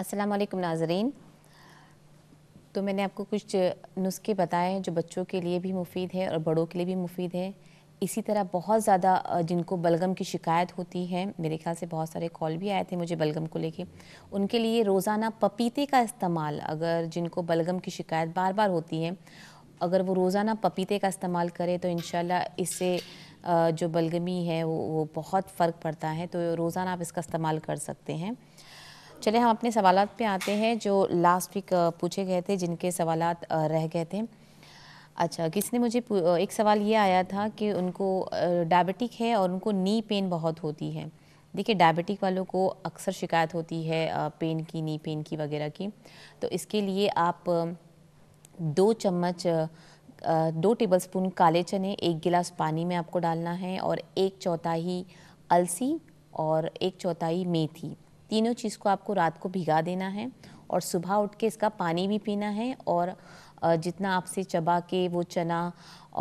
अस्सलाम वालेकुम नाजरीन तो मैंने आपको कुछ नुस्खे बताए हैं जो बच्चों के लिए भी मुफीद है और बड़ों के लिए भी मुफीद है इसी तरह बहुत ज़्यादा जिनको बलगम की शिकायत होती है मेरे ख्याल से बहुत सारे कॉल भी आए थे मुझे बलगम को लेके उनके लिए रोज़ाना पपीते का इस्तेमाल अगर जिनको बलगम की शिकायत बार बार होती है अगर वो रोज़ाना पपीते का इस्तेमाल करें तो इन इससे जो बलगमी है वो वो बहुत फ़र्क पड़ता है तो रोज़ाना आप इसका इस्तेमाल कर सकते हैं चले हम अपने सवाल पे आते हैं जो लास्ट वीक पूछे गए थे जिनके सवाल रह गए थे अच्छा किसने मुझे एक सवाल ये आया था कि उनको डायबिटिक है और उनको नी पेन बहुत होती है देखिए डायबिटिक वालों को अक्सर शिकायत होती है पेन की नी पेन की वगैरह की तो इसके लिए आप दो चम्मच दो टेबलस्पून काले चने एक गिलास पानी में आपको डालना है और एक चौथाई अलसी और एक चौथाई मेथी तीनों चीज़ को आपको रात को भिगा देना है और सुबह उठ के इसका पानी भी पीना है और जितना आपसे चबा के वो चना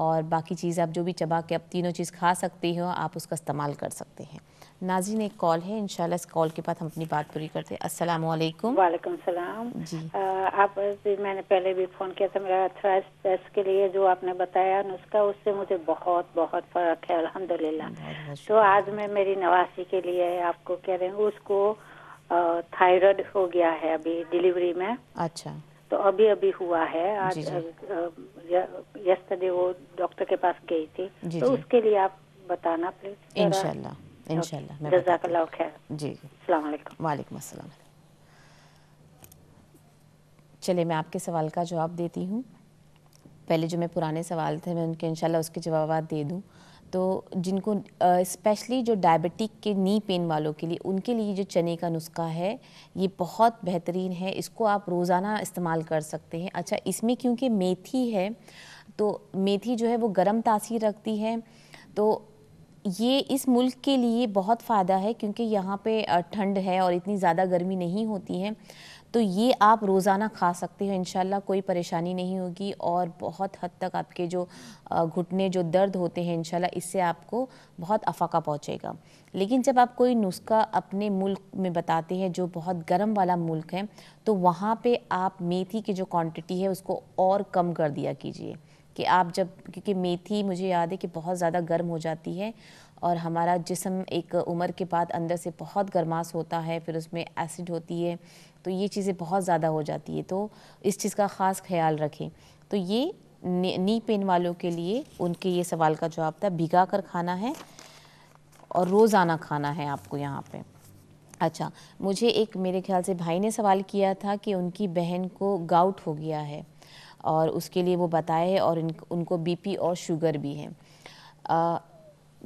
और बाकी चीज़ आप जो भी चबा के आप तीनों चीज़ खा सकते हो आप उसका इस्तेमाल कर सकते हैं नाजिन एक कॉल है इनशाला इस कॉल के बाद हम अपनी बात पूरी करते हैं अस्सलाम वालेकुम वालेकुम सलाम जी आ, आप मैंने पहले भी फ़ोन किया था मेरा अथरा अच्छा के लिए जो आपने बताया नुस्खा उससे मुझे बहुत बहुत फ़र्क है अलहमदिल्ला तो आज मैं मेरी नवासी के लिए आपको कह रही हूँ उसको थायराइड हो गया है अभी डिलीवरी में अच्छा तो अभी अभी हुआ है आज यस्टरडे वो डॉक्टर के पास गई थी जी तो जी। उसके लिए आप बताना प्लीज इनशाला इनशाला जजाकल्ला जी जी अलैक्म वालेकुम अस्सलाम चलिए मैं आपके सवाल का जवाब देती हूँ पहले जो मैं पुराने सवाल थे मैं उनके इनशाला उसके जवाब दे दूँ तो जिनको स्पेशली जो डायबिटिक के नी पेन वालों के लिए उनके लिए जो चने का नुस्खा है ये बहुत बेहतरीन है इसको आप रोज़ाना इस्तेमाल कर सकते हैं अच्छा इसमें क्योंकि मेथी है तो मेथी जो है वो गर्म तासीर रखती है तो ये इस मुल्क के लिए बहुत फ़ायदा है क्योंकि यहाँ पे ठंड है और इतनी ज़्यादा गर्मी नहीं होती है तो ये आप रोज़ाना खा सकते हो इन कोई परेशानी नहीं होगी और बहुत हद तक आपके जो घुटने जो दर्द होते हैं इन इससे आपको बहुत अफाका पहुँचेगा लेकिन जब आप कोई नुस्खा अपने मुल्क में बताते हैं जो बहुत गर्म वाला मुल्क है तो वहाँ पे आप मेथी की जो क्वांटिटी है उसको और कम कर दिया कीजिए कि आप जब क्योंकि मेथी मुझे याद है कि बहुत ज़्यादा गर्म हो जाती है और हमारा जिसम एक उम्र के बाद अंदर से बहुत गर्माश होता है फिर उसमें एसिड होती है तो ये चीज़ें बहुत ज़्यादा हो जाती है तो इस चीज़ का ख़ास ख्याल रखें तो ये नी पेन वालों के लिए उनके ये सवाल का जवाब था भिगा कर खाना है और रोज़ाना खाना है आपको यहाँ पे अच्छा मुझे एक मेरे ख्याल से भाई ने सवाल किया था कि उनकी बहन को गाउट हो गया है और उसके लिए वो बताए और उनको बीपी और शुगर भी है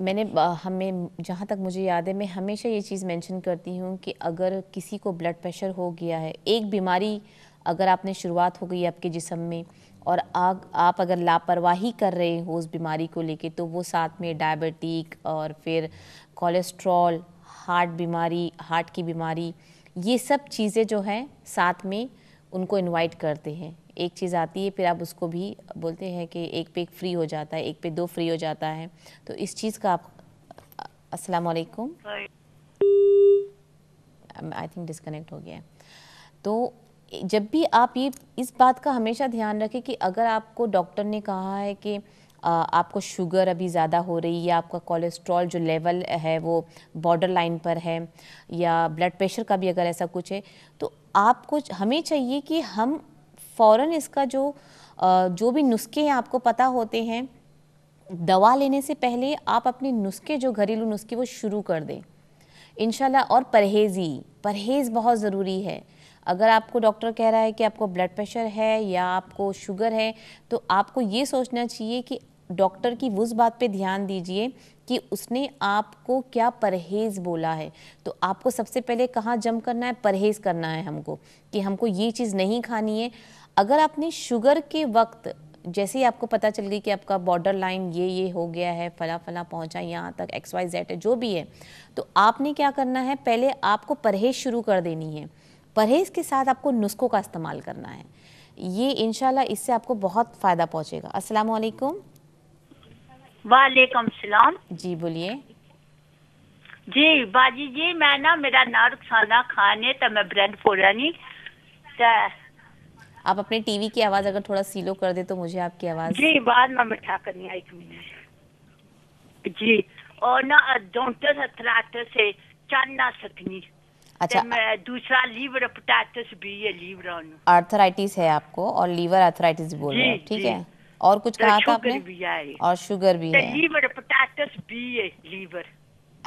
मैंने हमें जहाँ तक मुझे याद है मैं हमेशा ये चीज़ मेंशन करती हूँ कि अगर किसी को ब्लड प्रेशर हो गया है एक बीमारी अगर आपने शुरुआत हो गई आपके जिसम में और आग आप अगर लापरवाही कर रहे हो उस बीमारी को लेके तो वो साथ में डायबिटिक और फिर कोलेस्ट्रॉल हार्ट बीमारी हार्ट की बीमारी ये सब चीज़ें जो हैं साथ में उनको इनवाइट करते हैं एक चीज़ आती है फिर आप उसको भी बोलते हैं कि एक पे एक फ्री हो जाता है एक पे दो फ्री हो जाता है तो इस चीज़ का आप अस्सलाम वालेकुम आई थिंक डिसकनेक्ट हो गया तो जब भी आप ये इस बात का हमेशा ध्यान रखें कि अगर आपको डॉक्टर ने कहा है कि आपको शुगर अभी ज़्यादा हो रही है आपका कोलेस्ट्रॉल जो लेवल है वो बॉर्डर लाइन पर है या ब्लड प्रेशर का भी अगर ऐसा कुछ है तो आपको हमें चाहिए कि हम फ़ौर इसका जो जो भी नुस्खे हैं आपको पता होते हैं दवा लेने से पहले आप अपने नुस्खे जो घरेलू नुस्खे वो शुरू कर दें इन और परहेज़ी परहेज़ बहुत ज़रूरी है अगर आपको डॉक्टर कह रहा है कि आपको ब्लड प्रेशर है या आपको शुगर है तो आपको ये सोचना चाहिए कि डॉक्टर की उस बात पे ध्यान दीजिए कि उसने आपको क्या परहेज़ बोला है तो आपको सबसे पहले कहाँ जम करना है परहेज़ करना है हमको कि हमको ये चीज़ नहीं खानी है अगर आपने शुगर के वक्त जैसे ही आपको पता चल गई कि आपका बॉर्डर लाइन ये ये हो गया है फला फला पहुंचा यहाँ तक एक्स वाई जेड है जो भी है तो आपने क्या करना है पहले आपको परहेज शुरू कर देनी है परहेज़ के साथ आपको नुस्खों का इस्तेमाल करना है ये इनशाला इससे आपको बहुत फ़ायदा पहुंचेगा अस्सलाम वालेकुम वालेकुम सलाम जी बोलिए जी बाजी जी मैं ना मेरा नाम खाना खाने तो मैं फोड़ा नहीं आप अपने टीवी की आवाज अगर थोड़ा सीलो कर दे तो मुझे आपकी आवाज जी बाद में बैठा करनी एक मिनट जी और ना डॉक्टर हथराटर से चल ना सकनी अच्छा दूसरा लीवर भी है लीवर आर्थराइटिस है आपको और लीवर बोल रहे हैं ठीक है और कुछ कहा था आपने और शुगर भी तो है लीवर बी है लीवर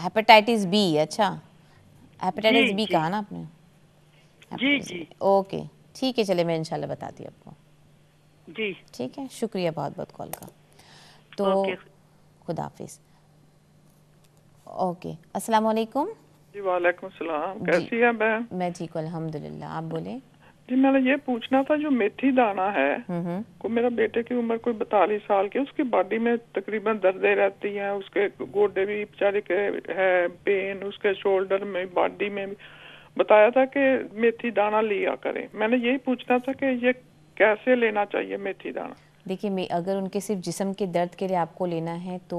हेपेटाइटिस बी अच्छा हेपेटाइटिस बी कहा ना आपने जी जी ओके ठीक है चले मैं इनशाला बताती हूँ आपको जी ठीक है शुक्रिया बहुत बहुत कॉल का तो खुदा हाफिज ओके अस्सलाम वालेकुम जी वालेकुम सलाम कैसी है मैं मैं ठीक हूँ अल्हम्दुलिल्लाह आप बोले जी मैंने ये पूछना था जो मेथी दाना है हम्म, हम्म। को मेरा बेटे की उम्र कोई बतालीस साल की उसकी बॉडी में तकरीबन दर्दे रहती हैं उसके गोडे भी बेचारे के है पेन उसके शोल्डर में बॉडी में भी बताया था कि मेथी दाना लिया करें मैंने यही पूछना था कि ये कैसे लेना चाहिए मेथी दाना देखिए अगर उनके सिर्फ जिसम के दर्द के लिए आपको लेना है तो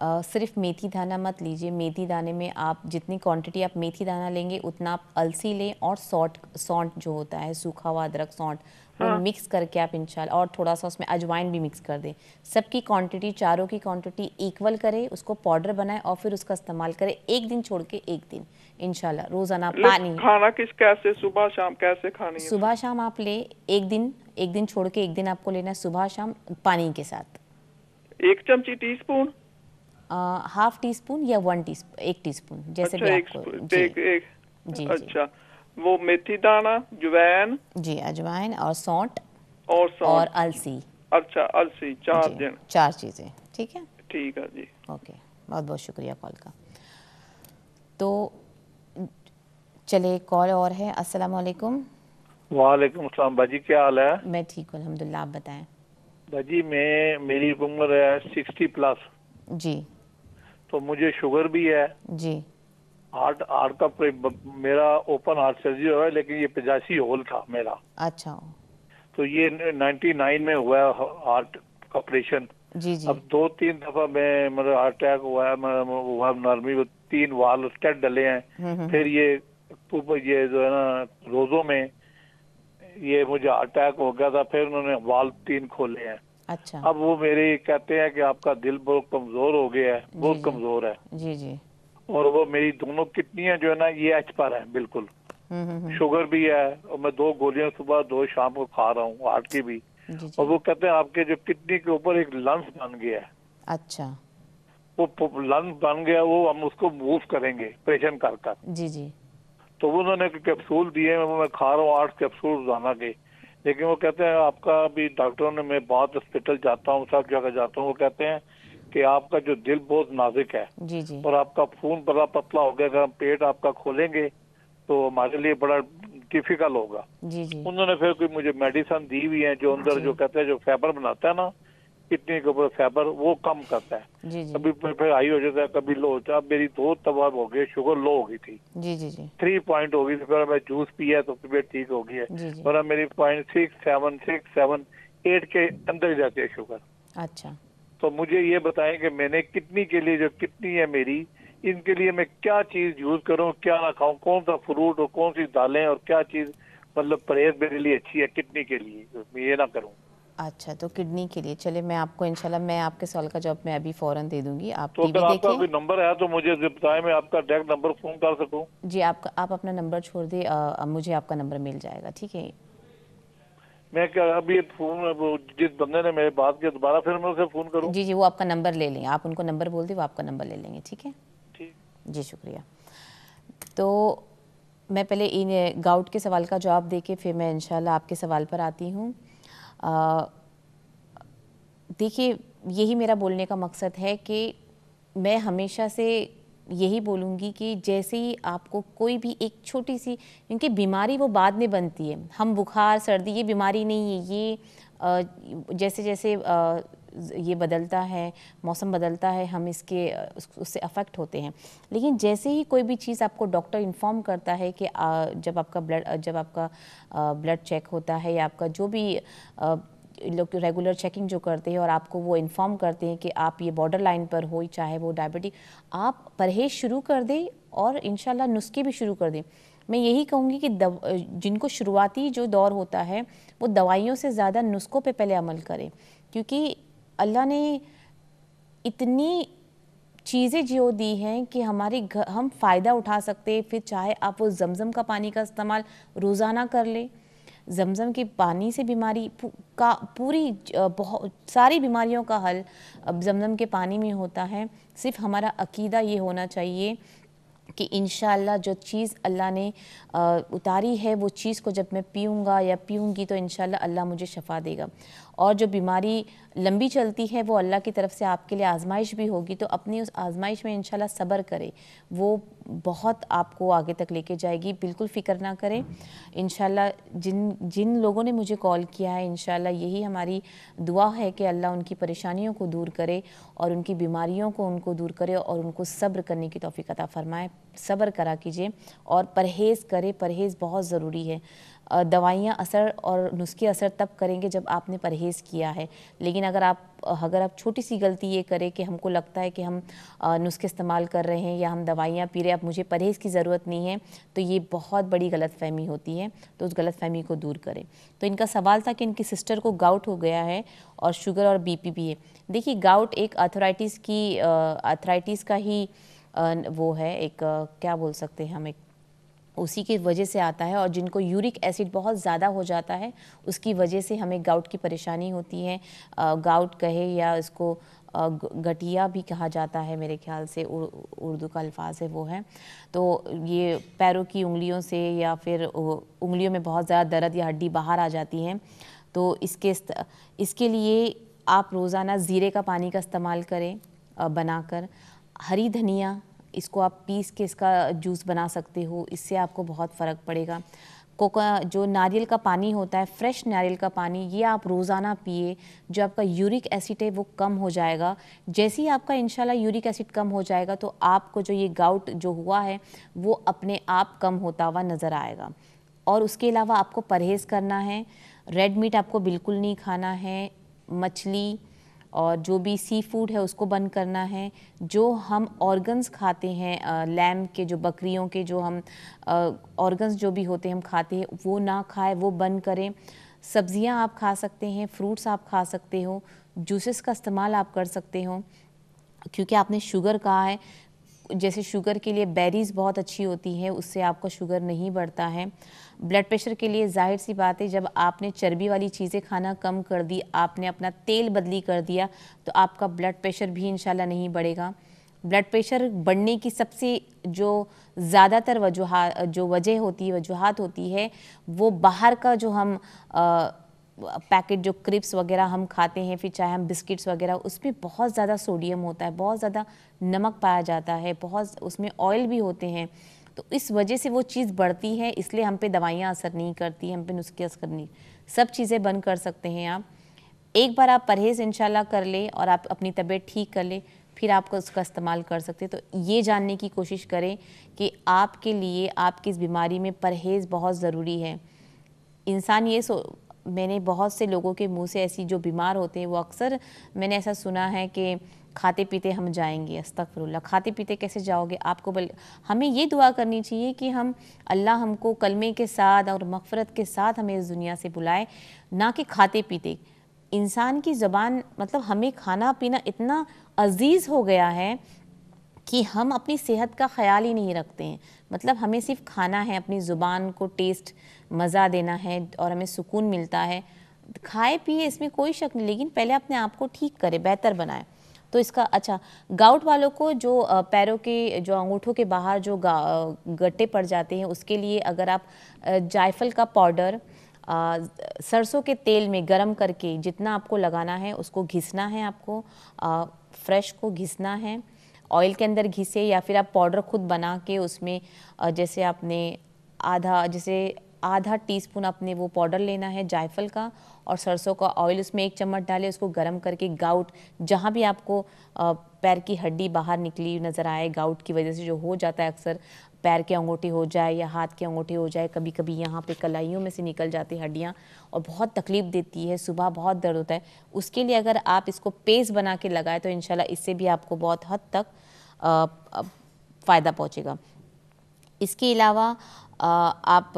आ, सिर्फ मेथी दाना मत लीजिए मेथी दाने में आप जितनी क्वांटिटी आप मेथी दाना लेंगे उतना आप अलसी लें और सौट सौंट जो होता है सूखा हुआ अदरक सौंट वो हाँ। मिक्स करके आप इंशाल्लाह और थोड़ा सा उसमें अजवाइन भी मिक्स कर दें सबकी क्वांटिटी चारों की क्वांटिटी इक्वल करें उसको पाउडर बनाएं और फिर उसका इस्तेमाल करें एक दिन छोड़ के एक दिन इनशाला रोजाना पानी खाना किस कैसे सुबह शाम कैसे खानी सुबह शाम आप ले एक दिन एक दिन छोड़ के एक दिन आपको लेना है सुबह शाम पानी के साथ एक चमची teaspoon half teaspoon या वन टी एक टी स्पून जैसे अच्छा, भी आपको एक, जी, एक, जी, अच्छा जी. वो मेथी दाना जुवैन जी अजवाइन और सौंठ और सौंट, और अलसी अच्छा अलसी चार दिन चार चीजें ठीक है ठीक है जी ओके बहुत बहुत शुक्रिया कॉल का तो चले कॉल और है अस्सलाम वालेकुम वालेकुम अस्सलाम बाजी क्या हाल है मैं ठीक हूँ अल्हम्दुलिल्लाह आप बताएं बाजी मैं मेरी उम्र है सिक्सटी प्लस जी तो मुझे शुगर भी है जी हार्ट हार्ट का कोई मेरा ओपन हार्ट सर्जरी हुआ है लेकिन ये पिजासी होल था मेरा अच्छा तो ये 99 में हुआ हार्ट ऑपरेशन जी जी अब दो तीन दफा मैं मतलब हार्ट अटैक हुआ है हुआ नॉर्मली में तीन वाल स्टेट डले हैं हम्म, हम्म। फिर ये ये जो है ना रोजों में ये मुझे अटैक हो गया था फिर उन्होंने वाल तीन खोले हैं अच्छा अब वो मेरे कहते हैं कि आपका दिल बहुत कमजोर हो गया है बहुत कमजोर है जी जी और वो मेरी दोनों किडनियाँ जो है ना ये एच पर है बिल्कुल शुगर भी है और मैं दो गोलियां सुबह दो शाम को खा रहा हूँ हार्ट की भी और वो कहते हैं आपके जो किडनी के ऊपर एक लंस बन गया है अच्छा वो लंस बन गया वो हम उसको मूव करेंगे प्रेशन कर कर जी जी तो उन्होंने कैप्सूल दिए वो मैं खा रहा हूँ आठ कैप्सूल रोजाना के लेकिन वो कहते हैं आपका भी डॉक्टरों ने मैं बहुत हॉस्पिटल जाता हूँ सब जगह जाता हूँ वो कहते हैं कि आपका जो दिल बहुत नाजुक है जी जी और आपका खून बड़ा पतला हो गया अगर हम पेट आपका खोलेंगे तो हमारे लिए बड़ा डिफिकल्ट होगा जी जी उन्होंने फिर कोई मुझे मेडिसिन दी हुई है जो अंदर जो कहते हैं जो फाइबर बनाता है ना किडनी के ऊपर फाइबर वो कम करता है जी जी कभी फिर हाई हो जाता है कभी लो होता है मेरी दो तबाह हो गई शुगर लो हो गई थी जी जी जी थ्री पॉइंट हो गई थी फिर मैं जूस पिया तो तबियत ठीक हो गई है और मेरी point six seven six seven eight के अंदर ही जाती है शुगर अच्छा तो मुझे ये बताएं कि मैंने कितनी के लिए जो कितनी है मेरी इनके लिए मैं क्या चीज़ यूज़ करूँ क्या ना खाऊँ कौन सा फ्रूट और कौन सी दालें और क्या चीज़ मतलब परहेज मेरे लिए अच्छी है किडनी के लिए मैं ये ना करूँ अच्छा तो किडनी के लिए चले मैं आपको इंशाल्लाह मैं आपके सवाल का जवाब मैं अभी फौरन दे दूंगी आप तो अगर आपका भी नंबर है तो मुझे बताएं मैं आपका डायरेक्ट नंबर फोन कर सकूं जी आपका आप अपना नंबर छोड़ दे मुझे आपका नंबर मिल जाएगा ठीक है मैं क्या अभी फोन जिस बंदे ने मेरे बात किया दोबारा फिर मैं उसे फोन करूँ जी जी वो आपका नंबर ले लेंगे आप उनको नंबर बोल दिए वो आपका नंबर ले लेंगे ठीक है ठीक जी शुक्रिया तो मैं पहले इन गाउट के सवाल का जवाब दे के फिर मैं इंशाल्लाह आपके सवाल पर आती हूँ देखिए यही मेरा बोलने का मकसद है कि मैं हमेशा से यही बोलूँगी कि जैसे ही आपको कोई भी एक छोटी सी क्योंकि बीमारी वो बाद में बनती है हम बुखार सर्दी ये बीमारी नहीं है ये जैसे जैसे ये बदलता है मौसम बदलता है हम इसके उससे अफेक्ट होते हैं लेकिन जैसे ही कोई भी चीज़ आपको डॉक्टर इन्फॉर्म करता है कि जब आपका ब्लड जब आपका ब्लड चेक होता है या आपका जो भी लोग रेगुलर चेकिंग जो करते हैं और आपको वो इन्फॉर्म करते हैं कि आप ये बॉर्डर लाइन पर हो चाहे वो डायबिटी आप परहेज शुरू कर दें और इन नुस्खे भी शुरू कर दें मैं यही कहूँगी कि दव, जिनको शुरुआती जो दौर होता है वो दवाइयों से ज़्यादा नुस्खों पे पहले अमल करें क्योंकि अल्लाह ने इतनी चीज़ें जो दी हैं कि हमारे घर हम फ़ायदा उठा सकते फिर चाहे आप वो जमज़म का पानी का इस्तेमाल रोज़ाना कर लें जमज़म के पानी से बीमारी का पूरी बहुत सारी बीमारियों का हल अब जमज़म के पानी में होता है सिर्फ हमारा अकीदा ये होना चाहिए कि इन जो चीज़ अल्लाह ने आ, उतारी है वो चीज़ को जब मैं पीऊँगा या पीऊँगी तो इन अल्लाह मुझे शफा देगा और जो बीमारी लंबी चलती है वो अल्लाह की तरफ से आपके लिए आजमाइश भी होगी तो अपनी उस आजमाइश में इनशाला सब्र करें वो बहुत आपको आगे तक लेके जाएगी बिल्कुल फ़िक्र ना करें इन जिन जिन लोगों ने मुझे कॉल किया है इन यही हमारी दुआ है कि अल्लाह उनकी परेशानियों को दूर करे और उनकी बीमारियों को उनको दूर करे और उनको सब्र करने की तोफ़ी अता फ़रमाए सब्र करा कीजिए और परहेज़ करें परहेज़ बहुत ज़रूरी है दवाइयाँ असर और नुस्खे असर तब करेंगे जब आपने परहेज़ किया है लेकिन अगर आप अगर आप छोटी सी गलती ये करें कि हमको लगता है कि हम नुस्खे इस्तेमाल कर रहे हैं या हम दवाइयाँ पी रहे हैं अब मुझे परहेज़ की ज़रूरत नहीं है तो ये बहुत बड़ी गलतफहमी होती है तो उस फहमी को दूर करें तो इनका सवाल था कि इनकी सिस्टर को गाउट हो गया है और शुगर और बी भी है देखिए गाउट एक अथराइटिस की अथराइटिस का ही वो है एक क्या बोल सकते हैं हम एक उसी की वजह से आता है और जिनको यूरिक एसिड बहुत ज़्यादा हो जाता है उसकी वजह से हमें गाउट की परेशानी होती है गाउट कहे या इसको गटिया भी कहा जाता है मेरे ख्याल से उर्दू का अल्फाज है वो है तो ये पैरों की उंगलियों से या फिर उंगलियों में बहुत ज़्यादा दर्द या हड्डी बाहर आ जाती हैं तो इसके इसके लिए आप रोज़ाना ज़ीरे का पानी का इस्तेमाल करें बनाकर हरी धनिया इसको आप पीस के इसका जूस बना सकते हो इससे आपको बहुत फ़र्क पड़ेगा कोका जो नारियल का पानी होता है फ्रेश नारियल का पानी ये आप रोज़ाना पिए जो आपका यूरिक एसिड है वो कम हो जाएगा जैसे ही आपका इनशाला यूरिक एसिड कम हो जाएगा तो आपको जो ये गाउट जो हुआ है वो अपने आप कम होता हुआ नज़र आएगा और उसके अलावा आपको परहेज़ करना है रेड मीट आपको बिल्कुल नहीं खाना है मछली और जो भी सी फूड है उसको बंद करना है जो हम ऑर्गन्स खाते हैं लैम के जो बकरियों के जो हम ऑर्गन्स जो भी होते हैं हम खाते हैं वो ना खाएं वो बंद करें सब्जियां आप खा सकते हैं फ्रूट्स आप खा सकते हो जूसेस का इस्तेमाल आप कर सकते हो क्योंकि आपने शुगर कहा है जैसे शुगर के लिए बेरीज़ बहुत अच्छी होती है उससे आपका शुगर नहीं बढ़ता है ब्लड प्रेशर के लिए जाहिर सी बात है जब आपने चर्बी वाली चीज़ें खाना कम कर दी आपने अपना तेल बदली कर दिया तो आपका ब्लड प्रेशर भी इनशाला नहीं बढ़ेगा ब्लड प्रेशर बढ़ने की सबसे जो ज़्यादातर वजूह जो वजह होती है वजूहत होती है वो बाहर का जो हम आ, पैकेट जो क्रिप्स वगैरह हम खाते हैं फिर चाहे हम बिस्किट्स वगैरह उसमें बहुत ज़्यादा सोडियम होता है बहुत ज़्यादा नमक पाया जाता है बहुत उसमें ऑयल भी होते हैं तो इस वजह से वो चीज़ बढ़ती है इसलिए हम पे दवाइयाँ असर नहीं करती हम पे नुस्खे असर नहीं सब चीज़ें बंद कर सकते हैं आप एक बार आप परहेज़ इंशाल्लाह कर ले और आप अपनी तबीयत ठीक कर ले फिर आप उसका इस्तेमाल कर सकते हैं तो ये जानने की कोशिश करें कि आपके लिए आपकी इस बीमारी में परहेज़ बहुत ज़रूरी है इंसान ये सो मैंने बहुत से लोगों के मुंह से ऐसी जो बीमार होते हैं वो अक्सर मैंने ऐसा सुना है कि खाते पीते हम जाएंगे अस्तफ़रुल्ला खाते पीते कैसे जाओगे आपको बल हमें ये दुआ करनी चाहिए कि हम अल्लाह हमको कलमे के साथ और मफ़रत के साथ हमें इस दुनिया से बुलाए ना कि खाते पीते इंसान की ज़बान मतलब हमें खाना पीना इतना अजीज़ हो गया है कि हम अपनी सेहत का ख्याल ही नहीं रखते हैं मतलब हमें सिर्फ खाना है अपनी ज़ुबान को टेस्ट मज़ा देना है और हमें सुकून मिलता है खाए पिए इसमें कोई शक नहीं लेकिन पहले अपने आप को ठीक करें बेहतर बनाएं तो इसका अच्छा गाउट वालों को जो पैरों के जो अंगूठों के बाहर जो गट्टे पड़ जाते हैं उसके लिए अगर आप जायफल का पाउडर सरसों के तेल में गरम करके जितना आपको लगाना है उसको घिसना है आपको आ, फ्रेश को घिसना है ऑयल के अंदर घिसे या फिर आप पाउडर खुद बना के उसमें जैसे आपने आधा जैसे आधा टीस्पून आपने वो पाउडर लेना है जायफल का और सरसों का ऑयल उसमें एक चम्मच डालें उसको गर्म करके गाउट जहाँ भी आपको पैर की हड्डी बाहर निकली नज़र आए गाउट की वजह से जो हो जाता है अक्सर पैर के अंगूठे हो जाए या हाथ के अंगूठे हो जाए कभी कभी यहाँ पे कलाइयों में से निकल जाती हड्डियाँ और बहुत तकलीफ़ देती है सुबह बहुत दर्द होता है उसके लिए अगर आप इसको पेस्ट बना के लगाए तो इन इससे भी आपको बहुत हद तक फ़ायदा पहुँचेगा इसके अलावा आप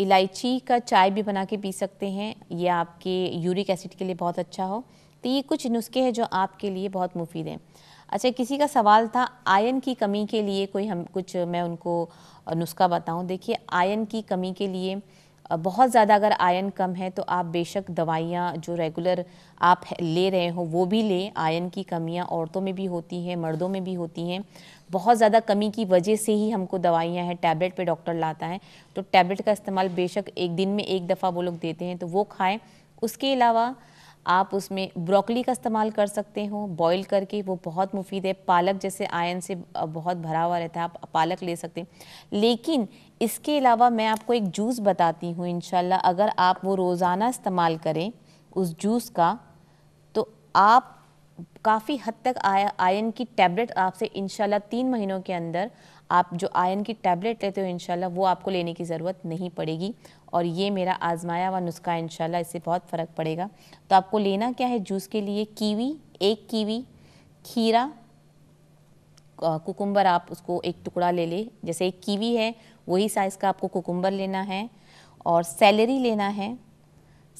इलायची का चाय भी बना के पी सकते हैं ये आपके यूरिक एसिड के लिए बहुत अच्छा हो तो ये कुछ नुस्खे हैं जो आपके लिए बहुत मुफीद हैं अच्छा किसी का सवाल था आयन की कमी के लिए कोई हम कुछ मैं उनको नुस्खा बताऊं देखिए आयन की कमी के लिए बहुत ज़्यादा अगर आयन कम है तो आप बेशक दवाइयाँ जो रेगुलर आप ले रहे हो वो भी लें आयन की कमियाँ औरतों में भी होती हैं मर्दों में भी होती हैं बहुत ज़्यादा कमी की वजह से ही हमको दवाइयाँ हैं टैबलेट पे डॉक्टर लाता है तो टैबलेट का इस्तेमाल बेशक एक दिन में एक दफ़ा वो लोग देते हैं तो वो खाएं उसके अलावा आप उसमें ब्रोकली का इस्तेमाल कर सकते हो बॉईल करके वो बहुत मुफीद है पालक जैसे आयन से बहुत भरा हुआ रहता है आप पालक ले सकते हैं लेकिन इसके अलावा मैं आपको एक जूस बताती हूँ इन अगर आप वो रोज़ाना इस्तेमाल करें उस जूस का तो आप काफ़ी हद तक आया आयन की टैबलेट आपसे इनशाला तीन महीनों के अंदर आप जो आयन की टैबलेट लेते हो इनशाला वो आपको लेने की ज़रूरत नहीं पड़ेगी और ये मेरा आजमाया हुआ नुस्खा इनशाला इससे बहुत फ़र्क पड़ेगा तो आपको लेना क्या है जूस के लिए कीवी एक कीवी खीरा कुकुम्बर आप उसको एक टुकड़ा ले ले जैसे एक कीवी है वही साइज़ का आपको कुकुम्बर लेना है और सैलरी लेना है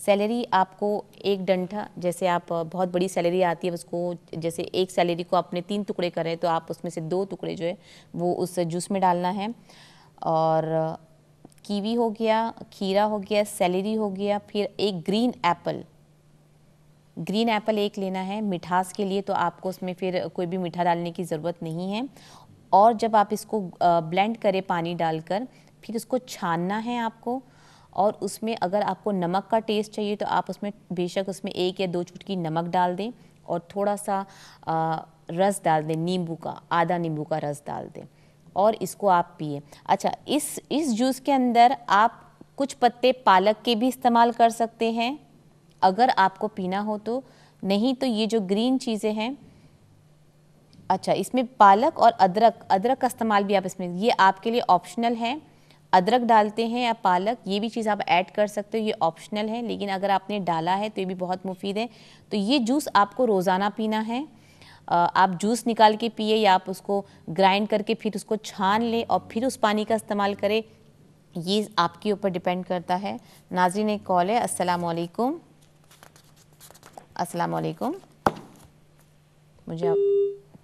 सैलरी आपको एक डंठा जैसे आप बहुत बड़ी सैलरी आती है उसको जैसे एक सैलरी को आपने तीन टुकड़े करें तो आप उसमें से दो टुकड़े जो है वो उस जूस में डालना है और कीवी हो गया खीरा हो गया सैलरी हो गया फिर एक ग्रीन एप्पल ग्रीन एप्पल एक लेना है मिठास के लिए तो आपको उसमें फिर कोई भी मीठा डालने की ज़रूरत नहीं है और जब आप इसको ब्लेंड करें पानी डालकर फिर इसको छानना है आपको और उसमें अगर आपको नमक का टेस्ट चाहिए तो आप उसमें बेशक उसमें एक या दो चुटकी नमक डाल दें और थोड़ा सा रस डाल दें नींबू का आधा नींबू का रस डाल दें और इसको आप पिए अच्छा इस इस जूस के अंदर आप कुछ पत्ते पालक के भी इस्तेमाल कर सकते हैं अगर आपको पीना हो तो नहीं तो ये जो ग्रीन चीज़ें हैं अच्छा इसमें पालक और अदरक अदरक का इस्तेमाल भी आप इसमें ये आपके लिए ऑप्शनल है अदरक डालते हैं या पालक ये भी चीज़ आप ऐड कर सकते हो ये ऑप्शनल है लेकिन अगर आपने डाला है तो ये भी बहुत मुफीद है तो ये जूस आपको रोज़ाना पीना है आप जूस निकाल के पिए या आप उसको ग्राइंड करके फिर उसको छान लें और फिर उस पानी का इस्तेमाल करें ये आपके ऊपर डिपेंड करता है नाजरीन एक कॉल है असलकुम असलकुम मुझे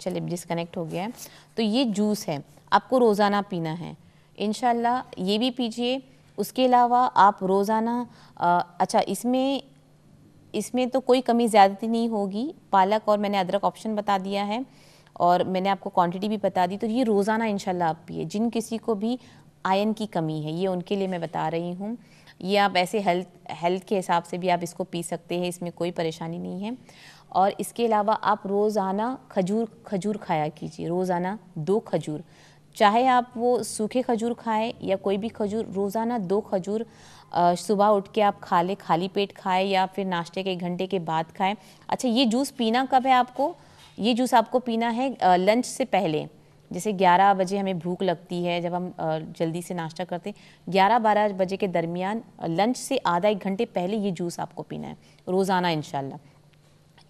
चलिए डिसकनेक्ट हो गया है तो ये जूस है आपको रोज़ाना पीना है इन ये भी पीजिए उसके अलावा आप रोज़ाना अच्छा इसमें इसमें तो कोई कमी ज़्यादती नहीं होगी पालक और मैंने अदरक ऑप्शन बता दिया है और मैंने आपको क्वांटिटी भी बता दी तो ये रोज़ाना इनशाला आप पिए जिन किसी को भी आयन की कमी है ये उनके लिए मैं बता रही हूँ ये आप ऐसे हेल्थ हेल्थ के हिसाब से भी आप इसको पी सकते हैं इसमें कोई परेशानी नहीं है और इसके अलावा आप रोज़ाना खजूर खजूर खाया कीजिए रोज़ाना दो खजूर चाहे आप वो सूखे खजूर खाएं या कोई भी खजूर रोज़ाना दो खजूर सुबह उठ के आप खा लें खाली पेट खाएं या फिर नाश्ते के एक घंटे के बाद खाएं अच्छा ये जूस पीना कब है आपको ये जूस आपको पीना है लंच से पहले जैसे 11 बजे हमें भूख लगती है जब हम जल्दी से नाश्ता करते हैं ग्यारह बारह बजे के दरमियान लंच से आधा एक घंटे पहले ये जूस आपको पीना है रोज़ाना इन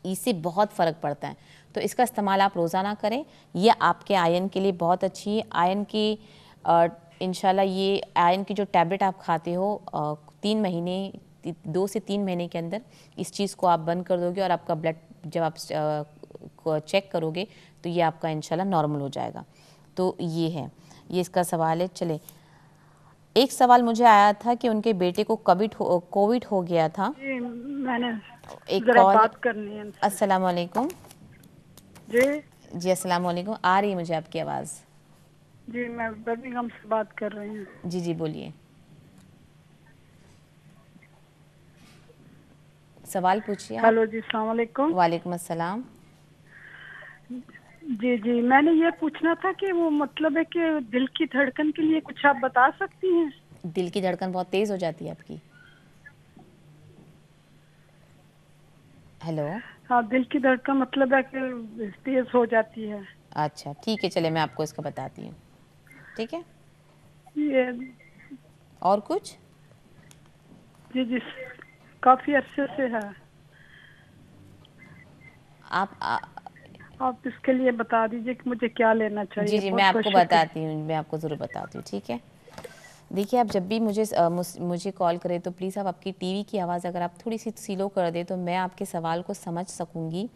इससे बहुत फ़र्क पड़ता है तो इसका इस्तेमाल आप रोज़ाना करें यह आपके आयन के लिए बहुत अच्छी है आयन की इन ये आयन की जो टैबलेट आप खाते हो तीन महीने दो से तीन महीने के अंदर इस चीज़ को आप बंद कर दोगे और आपका ब्लड जब आप चेक करोगे तो ये आपका इन नॉर्मल हो जाएगा तो ये है ये इसका सवाल है चले एक सवाल मुझे आया था कि उनके बेटे को कोविड हो कोविड हो गया था मैंने एक बात करनी है जी जी अस्सलाम वालेकुम आ रही है मुझे आपकी आवाज़ जी मैं बर्मिंगम से बात कर रही हूँ जी जी बोलिए सवाल पूछिए हेलो जी सलामकुम वालेकुम अस्सलाम जी जी मैंने ये पूछना था कि वो मतलब है कि दिल की धड़कन के लिए कुछ आप बता सकती हैं दिल की धड़कन बहुत तेज़ हो जाती है आपकी हेलो हाँ दिल की दर्द का मतलब है कि तेज हो जाती है अच्छा ठीक है चले मैं आपको इसका बताती हूँ ठीक है ये और कुछ जी जी काफी अच्छे से है आप आ... आप इसके लिए बता दीजिए कि मुझे क्या लेना चाहिए जी जी मैं आपको बताती हूँ मैं आपको जरूर बताती हूँ ठीक है देखिए आप जब भी मुझे मुझे कॉल करें तो प्लीज़ आप आपकी टीवी की आवाज़ अगर आप थोड़ी सी सीलो कर दें तो मैं आपके सवाल को समझ सकूँगी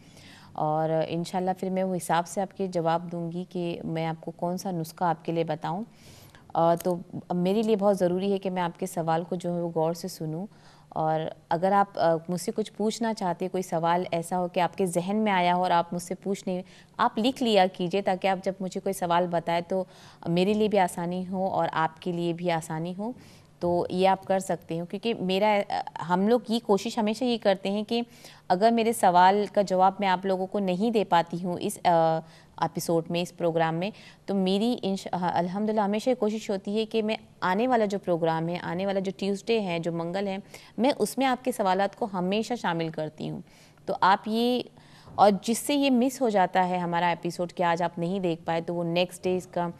और इन फिर मैं वो हिसाब से आपके जवाब दूँगी कि मैं आपको कौन सा नुस्खा आपके लिए बताऊँ तो मेरे लिए बहुत ज़रूरी है कि मैं आपके सवाल को जो है वो गौर से सुनूँ और अगर आप मुझसे कुछ पूछना चाहते कोई सवाल ऐसा हो कि आपके जहन में आया हो और आप मुझसे पूछ नहीं आप लिख लिया कीजिए ताकि आप जब मुझे कोई सवाल बताए तो मेरे लिए भी आसानी हो और आपके लिए भी आसानी हो तो ये आप कर सकते हो क्योंकि मेरा हम लोग ये कोशिश हमेशा ये करते हैं कि अगर मेरे सवाल का जवाब मैं आप लोगों को नहीं दे पाती हूँ इस एपिसोड में इस प्रोग्राम में तो मेरी इन अलहमदिल्ला हमेशा कोशिश होती है कि मैं आने वाला जो प्रोग्राम है आने वाला जो ट्यूसडे है जो मंगल है मैं उसमें आपके सवाल को हमेशा शामिल करती हूँ तो आप ये और जिससे ये मिस हो जाता है हमारा एपिसोड कि आज आप नहीं देख पाए तो वो नेक्स्ट डे इसका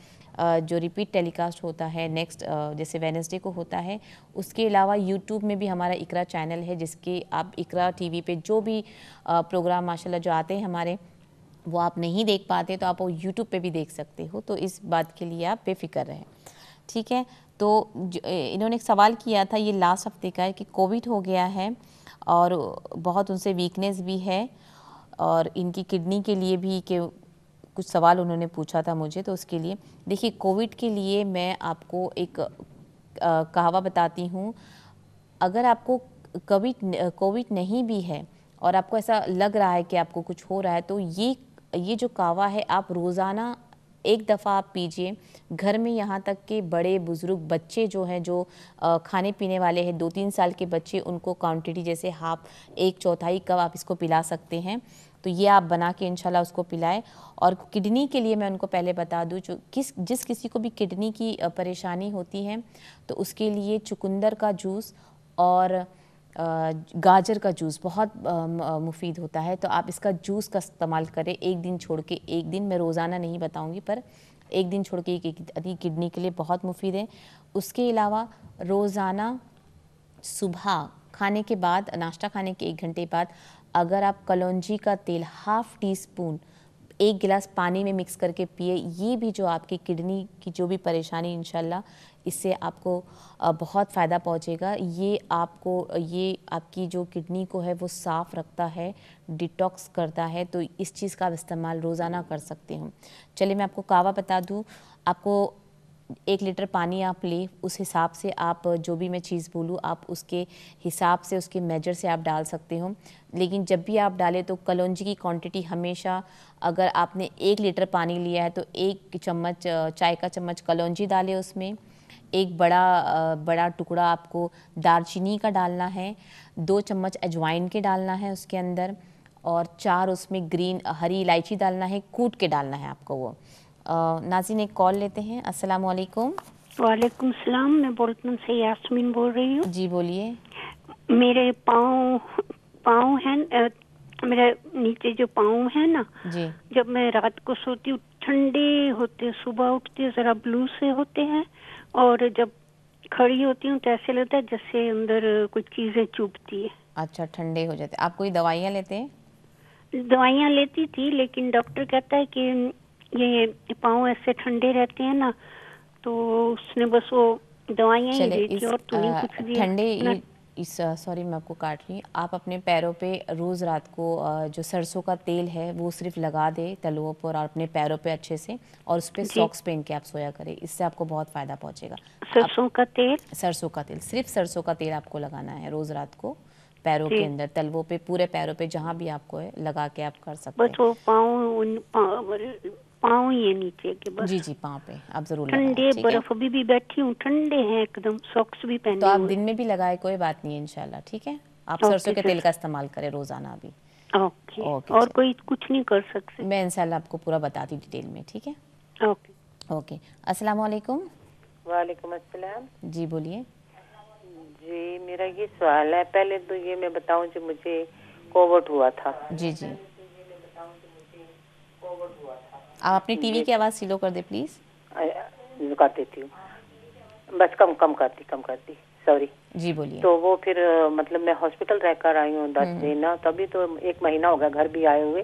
जो रिपीट टेलीकास्ट होता है नेक्स्ट जैसे वेनसडे को होता है उसके अलावा यूट्यूब में भी हमारा इकरा चैनल है जिसके आप इकरा टीवी पे जो भी प्रोग्राम माशाल्लाह जो आते हैं हमारे वो आप नहीं देख पाते तो आप वो यूट्यूब पे भी देख सकते हो तो इस बात के लिए आप बेफिक्र रहें ठीक है तो इन्होंने एक सवाल किया था ये लास्ट हफ्ते का है कि कोविड हो गया है और बहुत उनसे वीकनेस भी है और इनकी किडनी के लिए भी के कुछ सवाल उन्होंने पूछा था मुझे तो उसके लिए देखिए कोविड के लिए मैं आपको एक कहावा बताती हूँ अगर आपको कोविड कोविड नहीं भी है और आपको ऐसा लग रहा है कि आपको कुछ हो रहा है तो ये ये जो कावा है आप रोज़ाना एक दफ़ा आप पीजिए घर में यहाँ तक के बड़े बुज़ुर्ग बच्चे जो हैं जो खाने पीने वाले हैं दो तीन साल के बच्चे उनको क्वांटिटी जैसे हाफ एक चौथाई कप आप इसको पिला सकते हैं तो ये आप बना के इंशाल्लाह उसको पिलाएं और किडनी के लिए मैं उनको पहले बता दूँ जो किस जिस किसी को भी किडनी की परेशानी होती है तो उसके लिए चुकंदर का जूस और गाजर का जूस बहुत मुफीद होता है तो आप इसका जूस का इस्तेमाल करें एक दिन छोड़ के एक दिन मैं रोज़ाना नहीं बताऊंगी पर एक दिन छोड़ के एक किडनी के लिए बहुत मुफीद है उसके अलावा रोज़ाना सुबह खाने के बाद नाश्ता खाने के एक घंटे बाद अगर आप कलौजी का तेल हाफ़ टी स्पून एक गिलास पानी में मिक्स करके पिए ये भी जो आपकी किडनी की जो भी परेशानी इन इससे आपको बहुत फ़ायदा पहुंचेगा ये आपको ये आपकी जो किडनी को है वो साफ़ रखता है डिटॉक्स करता है तो इस चीज़ का आप इस्तेमाल रोज़ाना कर सकते हो चलिए मैं आपको कावा बता दूँ आपको एक लीटर पानी आप ले उस हिसाब से आप जो भी मैं चीज़ बोलूँ आप उसके हिसाब से उसके मेजर से आप डाल सकते हो लेकिन जब भी आप डालें तो कलौजी की क्वांटिटी हमेशा अगर आपने एक लीटर पानी लिया है तो एक चम्मच चाय का चम्मच कलौजी डालें उसमें एक बड़ा बड़ा टुकड़ा आपको दालचीनी का डालना है दो चम्मच अजवाइन के डालना है उसके अंदर और चार उसमें ग्रीन हरी इलायची डालना है कूट के डालना है आपको वो नाजिन एक कॉल लेते हैं अस्सलाम वालेकुम वालेकुम सलाम मैं बोलतन से यास्मीन बोल रही हूँ जी बोलिए मेरे पाँव पाँव है मेरे नीचे जो पाँव है ना जी जब मैं रात को सोती हूँ ठंडे होते सुबह उठते जरा ब्लू से होते हैं और जब खड़ी होती हूँ तो ऐसे लगता है जैसे अंदर कुछ चीजें चुभती है अच्छा ठंडे हो जाते आप कोई दवाइयाँ लेते हैं दवाइयाँ लेती थी लेकिन डॉक्टर कहता है कि ये पाँव ऐसे ठंडे रहते हैं ना तो उसने बस वो दवाइयाँ ही दी थी और कुछ ठंडे इस सॉरी मैं आपको काट रही हूँ आप अपने पैरों पे रोज़ रात को जो सरसों का तेल है वो सिर्फ लगा दे तलुओं पर और अपने पैरों पे अच्छे से और उस पर सॉक्स पहन के आप सोया करें इससे आपको बहुत फ़ायदा पहुँचेगा सरसों का तेल सरसों का तेल सिर्फ सरसों का तेल आपको लगाना है रोज़ रात को पैरों के अंदर तलवों पे पूरे पैरों पे जहाँ भी आपको है लगा के आप कर सकते हैं पाँव ये नीचे के बस जी जी पाँव पे आप जरूर ठंडे बर्फ अभी भी बैठी हूँ ठंडे हैं एकदम सॉक्स भी पहने तो आप दिन में भी लगाए कोई बात नहीं इनशाला ठीक है आप सरसों के तेल का इस्तेमाल करें रोजाना भी ओके और कोई कुछ नहीं कर सकते मैं इंशाल्लाह आपको पूरा बताती हूँ डिटेल में ठीक है ओके ओके अस्सलाम वालेकुम वालेकुम अस्सलाम जी बोलिए जी मेरा ये सवाल है पहले तो ये मैं बताऊं जो मुझे कोविड हुआ था जी जी तो कोविड हुआ था आप अपने टीवी की आवाज़ सिलो कर दे प्लीज़ कर देती हूँ बस कम कम करती कम करती सॉरी जी बोलिए तो वो फिर मतलब मैं हॉस्पिटल रहकर आई हूँ दस दिन हम्म। तभी तो एक महीना हो गया घर भी आए हुए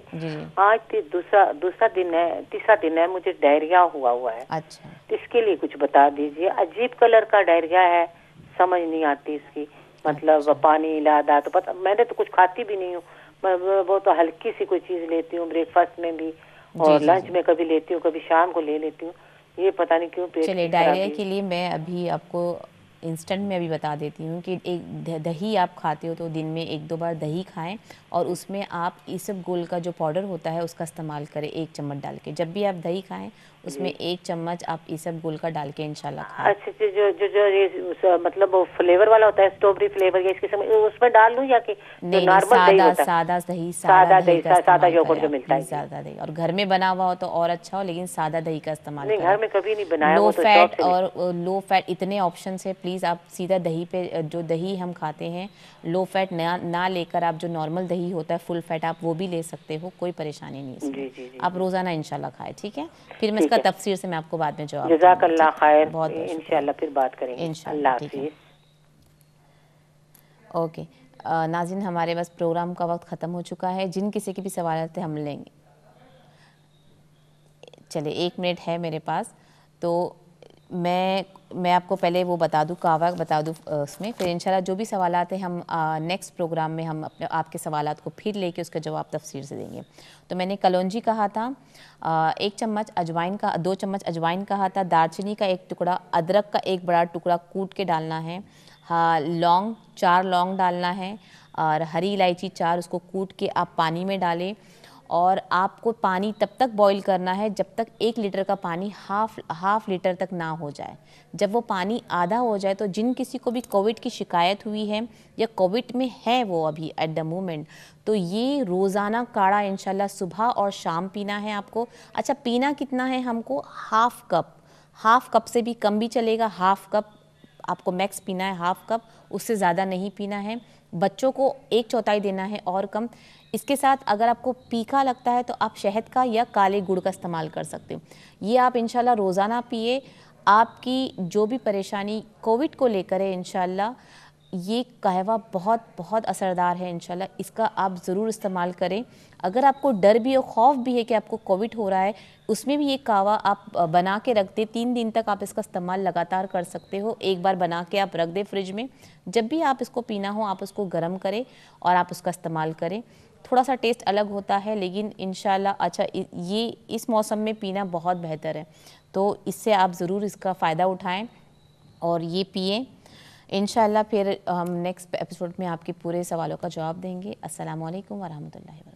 आज दूसरा दूसरा दिन है तीसरा दिन है मुझे डायरिया हुआ हुआ है अच्छा इसके लिए कुछ बता दीजिए अजीब कलर का डायरिया है समझ नहीं आती इसकी मतलब अच्छा। पानी लादा तो पता मैंने तो कुछ खाती भी नहीं हूँ वो तो हल्की सी कोई चीज लेती हूँ ब्रेकफास्ट में भी और लंच में कभी लेती हूँ कभी शाम को ले लेती हूँ ये पता नहीं क्यों चलिए डायरिया के लिए मैं अभी आपको इंस्टेंट में अभी बता देती हूँ कि एक दही आप खाते हो तो दिन में एक दो बार दही खाएं और उसमें आप इसब गोल का जो पाउडर होता है उसका इस्तेमाल करें एक चम्मच डाल के जब भी आप दही खाएं उसमें हम्म। एक चम्मच आप इसब गोल का डाल के इंशाल्लाह खाएं अच्छा जो जो जो, जो मतलब वो फ्लेवर वाला होता है स्ट्रॉबेरी फ्लेवर या इसके उसमें डाल लूं या कि सादा सादा दही सादा दही सादा जो मिलता है सादा दही और घर में बना हुआ हो तो और अच्छा हो लेकिन सादा दही का इस्तेमाल घर में कभी नहीं बनाया लो तो फैट और लो फैट इतने ऑप्शन है प्लीज़ आप सीधा दही पे जो दही हम खाते हैं लो फैट ना ना लेकर आप जो नॉर्मल दही होता है फुल फैट आप वो भी ले सकते हो कोई परेशानी नहीं इसमें आप रोज़ाना इनशाला खाए ठीक है फिर मैं इसका तफसर से मैं आपको बाद में जवाब बहुत इन बात करेंगे इनशाला ओके नाजिन हमारे पास प्रोग्राम का वक्त ख़त्म हो चुका है जिन किसी के भी सवाल थे हम लेंगे चले एक मिनट है मेरे पास तो मैं मैं आपको पहले वो बता दूँ कावा बता दूँ उसमें फिर इन जो भी सवाल हैं हम नेक्स्ट प्रोग्राम में हम अपने आपके सवाल को फिर लेके उसका जवाब तफसीर से देंगे तो मैंने कलौजी कहा था आ, एक चम्मच अजवाइन का दो चम्मच अजवाइन कहा था दारचीनी का एक टुकड़ा अदरक का एक बड़ा टुकड़ा कूट के डालना है हाँ लौंग चार लौंग डालना है और हरी इलायची चार उसको कूट के आप पानी में डालें और आपको पानी तब तक बॉईल करना है जब तक एक लीटर का पानी हाफ हाफ लीटर तक ना हो जाए जब वो पानी आधा हो जाए तो जिन किसी को भी कोविड की शिकायत हुई है या कोविड में है वो अभी एट द मोमेंट तो ये रोज़ाना काढ़ा इनशाला सुबह और शाम पीना है आपको अच्छा पीना कितना है हमको हाफ़ कप हाफ़ कप से भी कम भी चलेगा हाफ़ कप आपको मैक्स पीना है हाफ कप उससे ज़्यादा नहीं पीना है बच्चों को एक चौथाई देना है और कम इसके साथ अगर आपको पीखा लगता है तो आप शहद का या काले गुड़ का इस्तेमाल कर सकते हो ये आप इनशाला रोज़ाना पिए आपकी जो भी परेशानी कोविड को लेकर है इनशाला ये कहवा बहुत बहुत असरदार है इनशाला इसका आप ज़रूर इस्तेमाल करें अगर आपको डर भी और ख़ौफ भी है कि आपको कोविड हो रहा है उसमें भी ये कहवा आप बना के रख दें तीन दिन तक आप इसका इस्तेमाल लगातार कर सकते हो एक बार बना के आप रख दें फ्रिज में जब भी आप इसको पीना हो आप उसको गर्म करें और आप उसका इस्तेमाल करें थोड़ा सा टेस्ट अलग होता है लेकिन इन अच्छा ये इस मौसम में पीना बहुत बेहतर है तो इससे आप ज़रूर इसका फ़ायदा उठाएँ और ये पिएँ इन फिर हम नेक्स्ट एपिसोड में आपके पूरे सवालों का जवाब देंगे असलकम वरहमल वर्क